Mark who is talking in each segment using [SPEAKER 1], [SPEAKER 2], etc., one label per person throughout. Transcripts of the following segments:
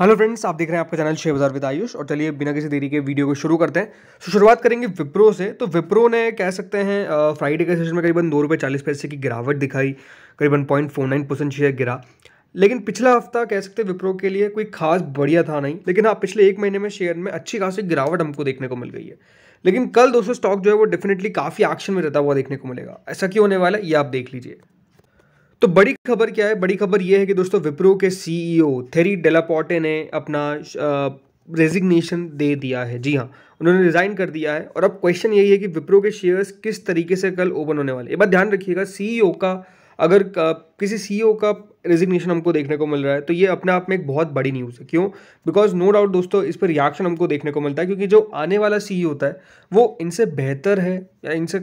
[SPEAKER 1] Hello friends आप देख रहे हैं आपका चैनल शेयर बाजार विद आयुष और चलिए बिना किसी देरी के वीडियो को शुरू करते हैं तो शुरुआत करेंगे विप्रो से तो विप्रो ने कह सकते हैं फ्राइडे के सेशन में करीबन दो रुपये चालीस पैसे की गिरावट दिखाई करीबन point four nine percent share गिरा लेकिन पिछला हफ्ता कह सकते हैं विप्रो के लिए कोई खास बढ़िया था नहीं लेकिन हाँ पिछले एक महीने में शेयर में अच्छी खासी गिरावट हमको देखने को मिल गई है लेकिन कल दोस्तों स्टॉक जो है वो डेफिनेटली काफ़ी एक्शन में रहता हुआ देखने को मिलेगा ऐसा क्यों होने वाला है ये आप देख लीजिए तो बड़ी खबर क्या है बड़ी खबर यह है कि दोस्तों विप्रो के सीईओ e थेरी डेलापोटे ने अपना रेजिग्नेशन दे दिया है जी हाँ उन्होंने रिज़ाइन कर दिया है और अब क्वेश्चन यही है कि विप्रो के शेयर्स किस तरीके से कल ओपन होने वाले एक बार ध्यान रखिएगा सीईओ e का अगर किसी सी e का रेजिग्नेशन हमको देखने को मिल रहा है तो ये अपने आप में एक बहुत बड़ी न्यूज़ है क्यों बिकॉज नो डाउट दोस्तों इस पर रिएक्शन हमको देखने को मिलता है क्योंकि जो आने वाला सी e होता है वो इनसे बेहतर है या इनसे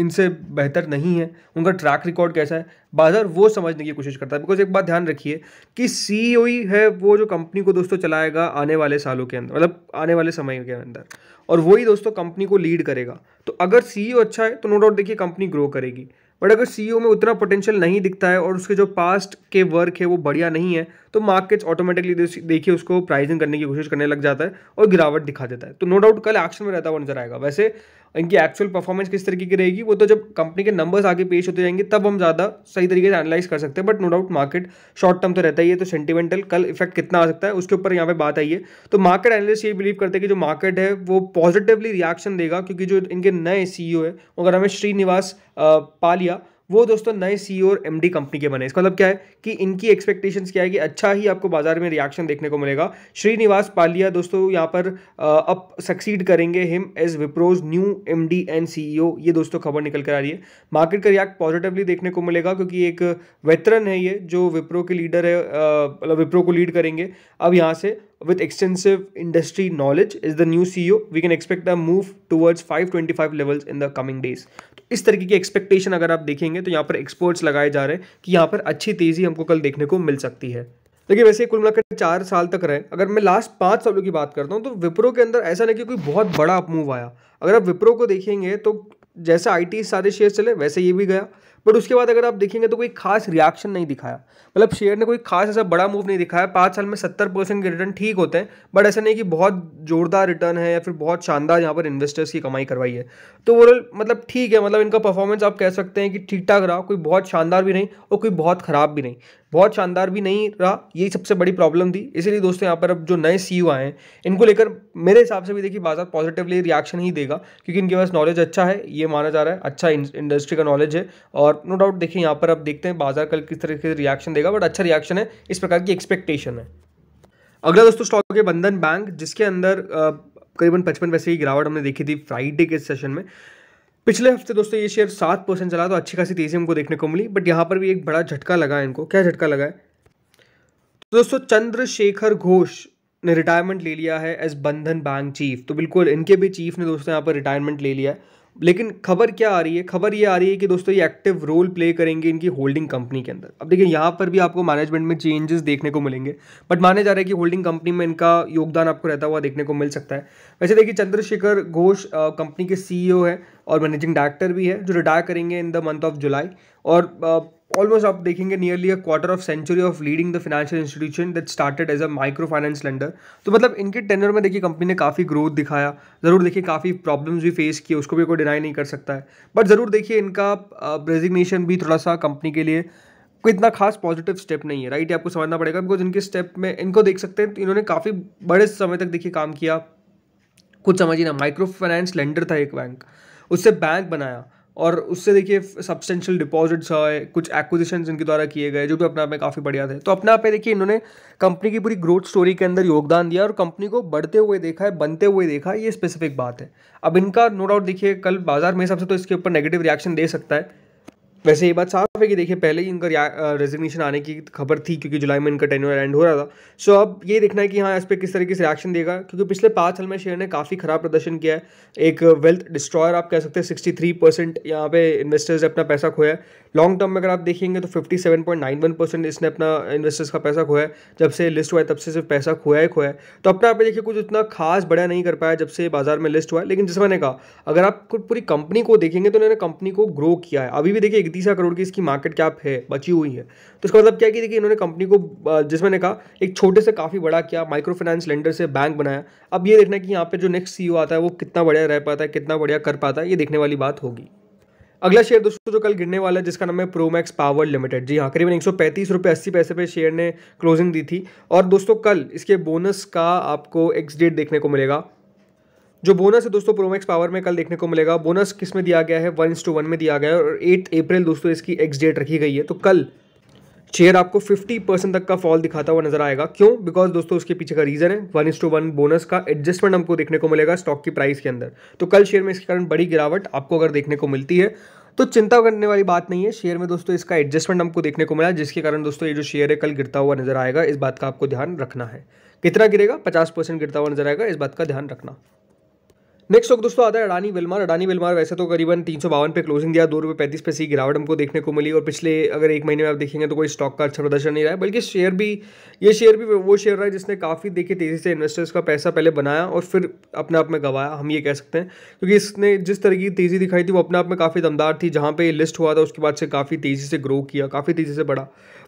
[SPEAKER 1] इनसे बेहतर नहीं है उनका ट्रैक रिकॉर्ड कैसा है बाजार वो समझने की कोशिश करता है बिकॉज एक बात ध्यान रखिए कि सी e ही है वो जो कंपनी को दोस्तों चलाएगा आने वाले सालों के अंदर मतलब आने वाले समय के अंदर और वही दोस्तों कंपनी को लीड करेगा तो अगर सी अच्छा है तो नो डाउट देखिए कंपनी ग्रो करेगी बट अगर सी e में उतना पोटेंशियल नहीं दिखता है और उसके जो पास्ट के वर्क है वो बढ़िया नहीं है तो मार्केट्स ऑटोमेटिकली देखिए उसको प्राइसिंग करने की कोशिश करने लग जाता है और गिरावट दिखा देता है तो नो डाउट कल एक्शन में रहता हुआ नजर आएगा वैसे इनकी एक्चुअल परफॉर्मेंस किस तरीके की रहेगी वो तो जब कंपनी के नंबर्स आगे पेश होते जाएंगे तब हम ज़्यादा सही तरीके से एनालाइज कर सकते हैं but no doubt market short term तो रहता ही है तो सेंटिमेंटल कल इफेक्ट कितना आ सकता है उसके ऊपर यहाँ पे बात आई है तो मार्केट एनालिस्ट ये बिलीव करते हैं कि जो मार्केट है वो पॉजिटिवली रिएक्शन देगा क्योंकि जो इनके नए सी है अगर हमें है श्रीनिवास पालिया वो दोस्तों नए सी e और एम कंपनी के बने इसका मतलब क्या है कि इनकी एक्सपेक्टेशंस क्या है कि अच्छा ही आपको बाजार में रिएक्शन देखने को मिलेगा श्रीनिवास पालिया दोस्तों यहाँ पर अब सक्सीड करेंगे him as Wipro's new M and C ये दोस्तों खबर निकल कर आ रही है मार्केट का रिएक्ट पॉजिटिवली देखने को मिलेगा क्योंकि एक वेतरन है ये जो विप्रो के लीडर है मतलब विप्रो को लीड करेंगे अब यहाँ से with extensive industry knowledge is the new CEO. We can expect the move towards five levels in the coming days इस तरीके की एक्सपेक्टेशन अगर आप देखेंगे तो यहाँ पर एक्सपोर्ट्स लगाए जा रहे हैं कि यहाँ पर अच्छी तेज़ी हमको कल देखने को मिल सकती है देखिए वैसे कुल मिलाकर चार साल तक रहे अगर मैं लास्ट पाँच सालों की बात करता हूँ तो विप्रो के अंदर ऐसा नहीं कि कोई बहुत बड़ा अपमूव आया अगर आप विप्रो को देखेंगे तो जैसे आई सारे शेयर चले वैसे ये भी गया बट उसके बाद अगर आप देखेंगे तो कोई खास रिएक्शन नहीं दिखाया मतलब शेयर ने कोई खास ऐसा बड़ा मूव नहीं दिखाया पाँच साल में सत्तर परसेंट के रिटर्न ठीक होते हैं बट ऐसा नहीं कि बहुत जोरदार रिटर्न है या फिर बहुत शानदार यहाँ पर इन्वेस्टर्स की कमाई करवाई है तो ओवरऑल मतलब ठीक है मतलब इनका परफॉर्मेंस आप कह सकते हैं कि ठीक ठाक रहा कोई बहुत शानदार भी नहीं और कोई बहुत ख़राब भी नहीं बहुत शानदार भी नहीं रहा यही सबसे बड़ी प्रॉब्लम थी इसीलिए दोस्तों यहाँ पर अब जो नए सी e आए हैं इनको लेकर मेरे हिसाब से भी देखिए बाजार पॉजिटिवली रिएक्शन ही देगा क्योंकि इनके पास नॉलेज अच्छा है ये माना जा रहा है अच्छा इंडस्ट्री का नॉलेज है और नो डाउट देखिए यहाँ पर आप देखते हैं बाजार कल किस तरह से रिएक्शन देगा बट अच्छा रिएक्शन है इस प्रकार की एक्सपेक्टेशन है अगला दोस्तों स्टॉक है बंधन बैंक जिसके अंदर करीबन पचपन पैसे की गिरावट हमने देखी थी फ्राइडे के सेशन में पिछले हफ्ते दोस्तों ये शेयर सात परसेंट चला तो अच्छी खासी तेज़ी हमको देखने को मिली बट यहाँ पर भी एक बड़ा झटका लगा इनको क्या झटका लगा है तो दोस्तों चंद्रशेखर घोष ने रिटायरमेंट ले लिया है एज बंधन बैंक चीफ तो बिल्कुल इनके भी चीफ ने दोस्तों यहाँ पर रिटायरमेंट ले लिया है लेकिन खबर क्या आ रही है खबर ये आ रही है कि दोस्तों ये एक्टिव रोल प्ले करेंगे इनकी होल्डिंग कंपनी के अंदर अब देखिए यहाँ पर भी आपको मैनेजमेंट में चेंजेस देखने को मिलेंगे बट माने जा रहा है कि होल्डिंग कंपनी में इनका योगदान आपको रहता हुआ देखने को मिल सकता है वैसे देखिए चंद्रशेखर घोष कंपनी के सी e है और मैनेजिंग डायरेक्टर भी है जो रिटायर करेंगे in the month of July और ऑलमोस्ट आप देखेंगे nearly a quarter of century of leading the financial institution that started as a micro finance lender तो मतलब इनके टेनर में देखिए कंपनी ने काफ़ी ग्रोथ दिखाया ज़रूर देखिए काफ़ी प्रॉब्लम्स भी फेस किए उसको भी कोई डिनाई नहीं कर सकता है बट ज़रूर देखिए इनका रेजिग्नेशन भी थोड़ा सा कंपनी के लिए कोई इतना खास पॉजिटिव स्टेप नहीं है राइट ये आपको समझना पड़ेगा बिकॉज इनके स्टेप में इनको देख सकते हैं तो इन्होंने काफ़ी बड़े समय तक देखिए काम किया कुछ समझिए ना माइक्रो फाइनेंस लेंडर था एक बैंक उससे बैंक बनाया और उससे देखिए सब्सटेंशियल डिपॉजिट्स आए कुछ एक्विजिशन इनके द्वारा किए गए जो भी अपने आप में काफ़ी बढ़िया थे तो अपने आप में देखिए इन्होंने कंपनी की पूरी ग्रोथ स्टोरी के अंदर योगदान दिया और कंपनी को बढ़ते हुए देखा है बनते हुए देखा है ये स्पेसिफिक बात है अब इनका नो डाउट देखिए कल बाजार में हिसाब से तो इसके ऊपर नेगेटिव रिएक्शन दे सकता है वैसे ये बात साफ है कि देखिए पहले ही इनका रेजिग्नेशन आने की खबर थी क्योंकि जुलाई में इनका टेन्योर एंड हो रहा था सो अब ये देखना है कि हाँ इस पर किस तरीके से रिएक्शन देगा क्योंकि पिछले पाँच साल में शेयर ने काफ़ी खराब प्रदर्शन किया है एक वेल्थ डिस्ट्रॉयर आप कह सकते हैं सिक्सटी थ्री परसेंट यहाँ पे इन्वेस्टर्स ने अपना पैसा खोया है लॉन्ग टर्म में अगर आप देखेंगे तो fifty seven point nine one percent इसने अपना इन्वेस्टर्स का पैसा खोया है जब से लिस्ट हुआ है तब से सिर्फ पैसा खोया ही खोया है तो अपने आप में देखिए कुछ उतना खास बड़ा नहीं कर पाया जब से बाजार में लिस्ट हुआ है लेकिन जिस मैंने कहा अगर आप पूरी कंपनी को देखेंगे तो उन्होंने कंपनी को ग्रो किया है अभी भी देखिए तीस करोड़ की इसकी मार्केट कैप है बची हुई है तो इसका मतलब क्या कि देखिए इन्होंने कंपनी को जिस मैंने कहा एक छोटे से काफ़ी बड़ा किया माइक्रो फाइनेंस लेंडर से बैंक बनाया अब ये देखना कि यहाँ पर जो नेक्स्ट सी e आता है वो कितना बढ़िया रह पाता है कितना बढ़िया कर पाता है ये देखने वाली बात होगी अगला शेयर दोस्तों जो कल गिरने वाला है जिसका नाम है प्रोमैक्स पावर लिमिटेड जी हाँ करीबन एक सौ पैंतीस रुपये अस्सी पैसे पे शेयर ने क्लोजिंग दी थी और दोस्तों कल इसके बोनस का आपको एक्स डेट देखने को मिलेगा जो बोनस है दोस्तों प्रोमैक्स पावर में कल देखने को मिलेगा बोनस किस में दिया गया है वन इंस टू वन में दिया गया है और एट अप्रैल दोस्तों इसकी एक्स डेट रखी गई है तो कल शेयर आपको 50 परसेंट तक का फॉल दिखाता हुआ नजर आएगा क्यों बिकॉज दोस्तों उसके पीछे का रीजन है one is to one bonus का एडजस्टमेंट हमको देखने को मिलेगा स्टॉक की प्राइस के अंदर तो कल शेयर में इसके कारण बड़ी गिरावट आपको अगर देखने को मिलती है तो चिंता करने वाली बात नहीं है शेयर में दोस्तों इसका एडजस्टमेंट हमको देखने को मिला जिसके कारण दोस्तों ये जो शेयर है कल गिरता हुआ नजर आएगा इस बात का आपको ध्यान रखना है कितना गिरेगा पचास परसेंट गिरता हुआ नजर आएगा इस बात का ध्यान रखना नेक्स्ट स्टॉक दोस्तों आता है अडानी विलमार अडानी विलमार वैसे तो करीबन तीन सौ बावन पे क्लोजिंग दिया दो रुपये पैंतीस पैसे सी गिरावट हमको देखने को मिली और पिछले अगर एक महीने में आप देखेंगे तो कोई स्टॉक का अच्छा प्रदर्शन नहीं रहा है बल्कि शेयर भी ये शेयर भी वो शेयर रहा है जिसने काफ़ी देखी तेज़ी से इन्वेस्टर्स का पैसा पहले बनाया और फिर अपने आप में गवाया हम ये कह सकते हैं क्योंकि इसने जिस तरह की तेज़ी दिखाई थी वो अपने आप में काफ़ी दमदार थी जहाँ पर लिस्ट हुआ था उसके बाद से काफ़ी तेज़ी से ग्रो किया काफ़ी तेज़ी से बढ़ा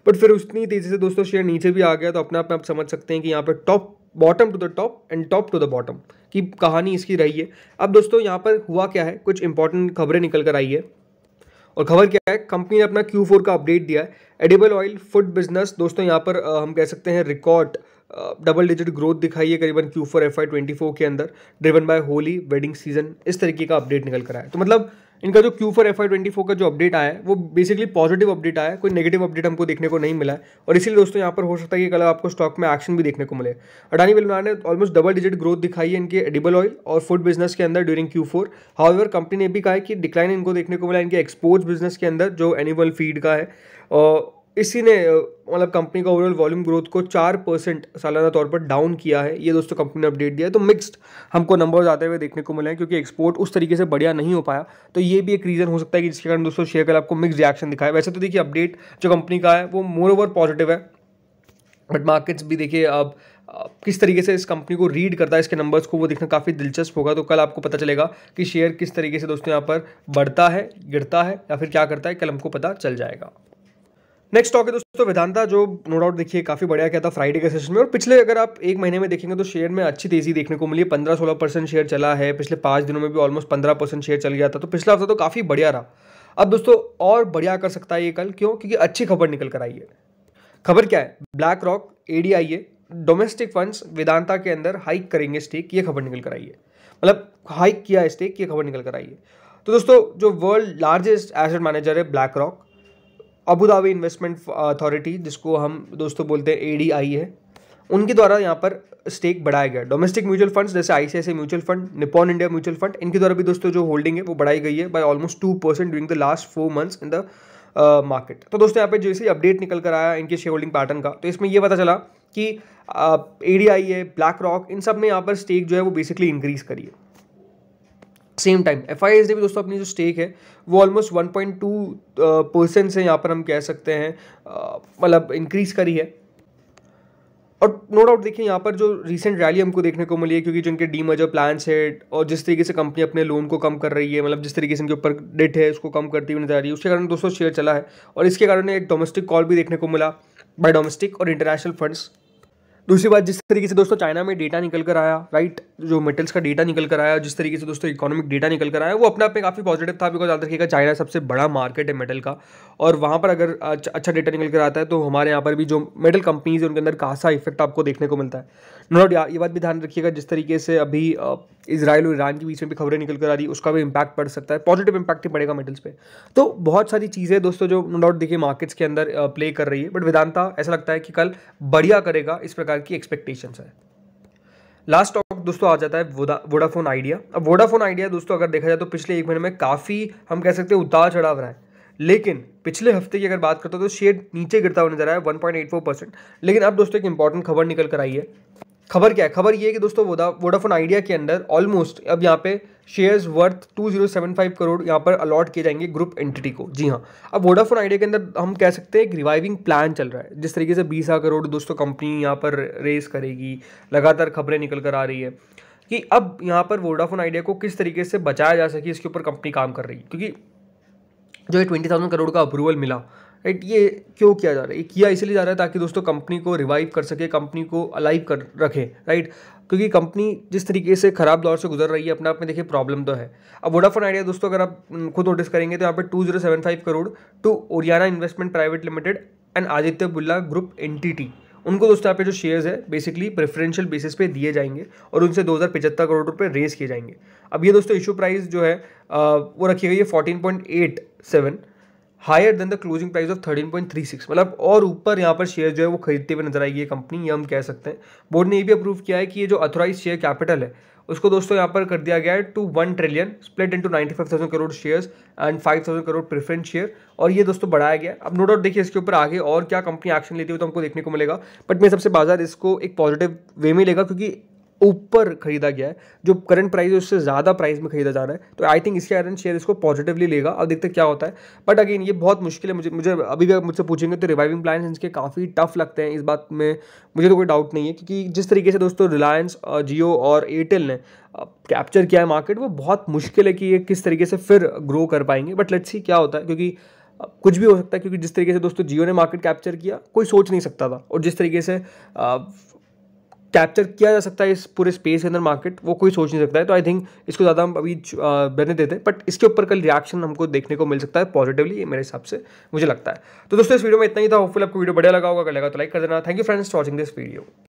[SPEAKER 1] बट फिर उतनी तेज़ी से दोस्तों शेयर नीचे भी आ गया तो अपने आप में आप समझ सकते हैं कि यहाँ पर top bottom to the top and top to the bottom की कहानी इसकी रही है अब दोस्तों यहाँ पर हुआ क्या है कुछ इंपॉर्टेंट खबरें निकल कर आई है और खबर क्या है कंपनी ने अपना Q4 का अपडेट दिया है एडिबल ऑयल फूड बिजनेस दोस्तों यहाँ पर हम कह सकते हैं रिकॉर्ड डबल डिजिट ग्रोथ दिखाई है करीबन Q four F I twenty four के अंदर driven by Holi wedding season इस तरीके का अपडेट निकल कर आया तो मतलब इनका जो Q four F I twenty four का जो अपडेट आया है वो बेसिकली पॉजिटिव अपडेट आया है कोई नेगेटिव अपडेट हमको देखने को नहीं मिला है और इसीलिए दोस्तों यहाँ पर हो सकता है कि कल आपको स्टॉक में एक्शन भी देखने को मिले अडानी बिलवान ने ऑलमोस्ट डबल डिजिट ग्रोथ दिखाई है इनके एडिबल ऑयल और फूड बिजनेस के अंदर ड्यूरिंग क्यू फोर कंपनी ने भी कहा है कि डिक्लाइन इनको देखने को मिला इनके एक्सपोर्ट्स बिजनेस के अंदर जो एनिमल फीड का है और इसी ने मतलब कंपनी का ओवरऑल वॉल्यूम ग्रोथ को चार परसेंट सालाना तौर पर डाउन किया है ये दोस्तों कंपनी ने अपडेट दिया है तो मिक्स्ड हमको नंबर्स आते हुए देखने को मिले हैं क्योंकि एक्सपोर्ट उस तरीके से बढ़िया नहीं हो पाया तो ये भी एक रीज़न हो सकता है कि जिसके कारण दोस्तों शेयर कल आपको मिक्स रिएक्शन दिखाए वैसे तो देखिए अपडेट जो कंपनी का है वो मोर ओवर पॉजिटिव है बट मार्केट्स भी देखिए अब किस तरीके से इस कंपनी को रीड करता है इसके नंबर्स को वो देखना काफ़ी दिलचस्प होगा तो कल आपको पता चलेगा कि शेयर किस तरीके से दोस्तों यहाँ पर बढ़ता है गिरता है या फिर क्या करता है कल हमको पता चल जाएगा नेक्स्ट टॉक है दोस्तों वेदांता जो नो डाउट देखिए काफी बढ़िया क्या था फ्राइडे के सेशन में और पिछले अगर आप एक महीने में देखेंगे तो शेयर में अच्छी तेजी देखने को मिली पंद्रह सोलह परसेंट शेयर चला है पिछले पांच दिनों में भी ऑलमोस्ट पंद्रह परसेंट शेयर चल गया था तो पिछला हफ्ता तो काफ़ी बढ़िया रहा अब दोस्तों और बढ़िया कर सकता है ये कल क्यों क्योंकि अच्छी खबर निकल कर आई है खबर क्या है BlackRock ADIA domestic funds Vedanta के अंदर हाइक करेंगे स्टेक ये खबर निकल कर आई है मतलब हाइक किया स्टेक ये खबर निकल कर आई है तो दोस्तों जो वर्ल्ड लार्जेस्ट एसेट मैनेजर है BlackRock Abu Dhabi investment authority जिसको हम दोस्तों बोलते हैं एडीआई है उनके द्वारा यहाँ पर स्टेक बढ़ाया गया डोमेस्टिक म्यूचुअल फंड्स जैसे I mutual fund Nippon India mutual fund इनके द्वारा भी दोस्तों जो होल्डिंग है वो बढ़ाई गई है by almost two percent during the last four months in the market तो दोस्तों यहाँ पे जैसे अपडेट निकल कर आया इनके शेयर होल्डिंग पैटर्न का तो इसमें यह पता चला कि ए डी आई है ब्लैक रॉक इन सब ने यहाँ पर स्टेक जो है वो बेसिकली इंक्रीज़ करी है same time F I S D भी दोस्तों अपनी जो स्टेक है वो almost one point two percent से यहाँ पर हम कह सकते हैं uh, मतलब इंक्रीज करी है और नो डाउट देखिए यहाँ पर जो रिसेंट रैली हमको देखने को मिली है क्योंकि जिनके डी मजर प्लान्स है और जिस तरीके से कंपनी अपने लोन को कम कर रही है मतलब जिस तरीके से इनके ऊपर डेट है उसको कम करती हुई नजर आ रही है उसके कारण दोस्तों शेयर चला है और इसके कारण एक डोमेस्टिक कॉल भी देखने को मिला बाय डोमेस्टिक और इंटरनेशनल फंड्स दूसरी बात जिस तरीके से दोस्तों चाइना में डेटा निकल कर आया राइट जो मेटल्स का डेटा निकल कर आया जिस तरीके से दोस्तों इकोनॉमिक डेटा निकल कर आया वो अपने आप में काफ़ी पॉजिटिव था बिकॉज याद रखिएगा चाइना सबसे बड़ा मार्केट है मेटल का और वहाँ पर अगर अच्छा डेटा अच्छा निकल कर आता है तो हमारे यहाँ पर भी जो मेटल कंपनीज है उनके अंदर खासा इफेक्ट आपको देखने को मिलता है नो डाउट ये बात भी ध्यान रखिएगा जिस तरीके से अभी इसराइल और ईरान के बीच में भी खबरें निकल कर आ रही उसका भी इम्पैक्ट पड़ सकता है पॉजिटिव इम्पैक्ट ही पड़ेगा मेटल्स पे तो बहुत सारी चीज़ें दोस्तों जो नो डाउट देखिए मार्केट्स के अंदर प्ले कर रही है बट वेदांता ऐसा लगता है कि कल बढ़िया करेगा इस प्रकार की एक्सपेक्टेशंस है लास्ट टॉक दोस्तों आ जाता है वोडाफोन आइडिया अब वोडाफोन आइडिया दोस्तों अगर देखा जाए तो पिछले एक महीने में काफ़ी हम कह सकते हैं उतार चढ़ाव रहा है लेकिन पिछले हफ्ते की अगर बात करते हो तो शेयर नीचे गिरता हुआ नजर आया 1.84 परसेंट लेकिन अब दोस्तों एक इंपॉर्टेंट खबर निकल कर आई है खबर क्या है खबर ये है कि दोस्तों वोडा वोडाफोन आइडिया के अंदर ऑलमोस्ट अब यहाँ पे शेयर्स वर्थ 2075 करोड़ यहाँ पर अलॉट किए जाएंगे ग्रुप एंटिटी को जी हाँ अब वोडाफोन आइडिया के अंदर हम कह सकते हैं एक रिवाइविंग प्लान चल रहा है जिस तरीके से बीस करोड़ दोस्तों कंपनी यहाँ पर रेस करेगी लगातार खबरें निकल कर आ रही है कि अब यहाँ पर वोडाफोन आइडिया को किस तरीके से बचाया जा सके इसके ऊपर कंपनी काम कर रही है क्योंकि जो ये ट्वेंटी थाउजेंड करोड़ का अप्रूवल मिला राइट ये क्यों किया जा रहा है ये किया इसलिए जा रहा है ताकि दोस्तों कंपनी को रिवाइव कर सके कंपनी को अलाइव कर रखे राइट क्योंकि कंपनी जिस तरीके से खराब दौर से गुजर रही है अपने आप में देखिए प्रॉब्लम तो है अब वोडाफोन आइडिया दोस्तों अगर आप खुद नोटिस करेंगे तो यहाँ पे two zero seven five crore to Oriana investment private limited and Aditya Birla group एन उनको दोस्तों यहाँ पे जो शेयर्स है बेसिकली प्रेफरेंशियल बेसिस पे दिए जाएंगे और उनसे दो हज़ार करोड़ रुपये रेस किए जाएंगे अब ये दोस्तों इशू प्राइस जो है वो रखी गई है fourteen point eight seven higher than the closing price of thirteen point three six मतलब और ऊपर यहाँ पर शेयर जो है वो खरीदते हुए नजर आएगी ये कंपनी ये हम कह सकते हैं बोर्ड ने ये भी अप्रूव किया है कि ये जो अथोराइज शेयर कैपिटल है उसको दोस्तों यहाँ पर कर दिया गया है two one trillion split into ninety five thousand crore shares and five thousand crore preference share और ये दोस्तों बढ़ाया गया अब नो डाउट देखिए इसके ऊपर आगे और क्या कंपनी एक्शन लेती है तो हमको देखने को मिलेगा बट मेरे सबसे बाजार इसको एक पॉजिटिव वे में लेगा क्योंकि ऊपर खरीदा गया है जो करंट प्राइस है उससे ज़्यादा प्राइस में खरीदा जा रहा है तो आई थिंक इसके कारण शेयर इसको पॉजिटिवली लेगा अब देखते क्या होता है बट अगेन ये बहुत मुश्किल है मुझे मुझे अभी भी मुझसे पूछेंगे तो रिवाइविंग प्लान इनके काफ़ी टफ लगते हैं इस बात में मुझे तो कोई डाउट नहीं है क्योंकि जिस तरीके से दोस्तों रिलायंस जियो और एयरटेल ने कैप्चर किया है मार्केट वो बहुत मुश्किल है कि ये किस तरीके से फिर ग्रो कर पाएंगे बट लेट्स सी क्या होता है क्योंकि कुछ भी हो सकता है क्योंकि जिस तरीके से दोस्तों जियो ने मार्केट कैप्चर किया कोई सोच नहीं सकता था और जिस तरीके से कैप्चर किया जा सकता है इस पूरे स्पेस के अंदर मार्केट वो कोई सोच नहीं सकता है तो आई थिंक इसको ज़्यादा हम अभी बने देते हैं बट इसके ऊपर कल रिएक्शन हमको देखने को मिल सकता है पॉजिटिवली मेरे हिसाब से मुझे लगता है तो दोस्तों इस वीडियो में इतना ही था होपफुल आपको वीडियो बढ़िया लगा होगा लगा तो लाइक कर देना thank you friends watching this video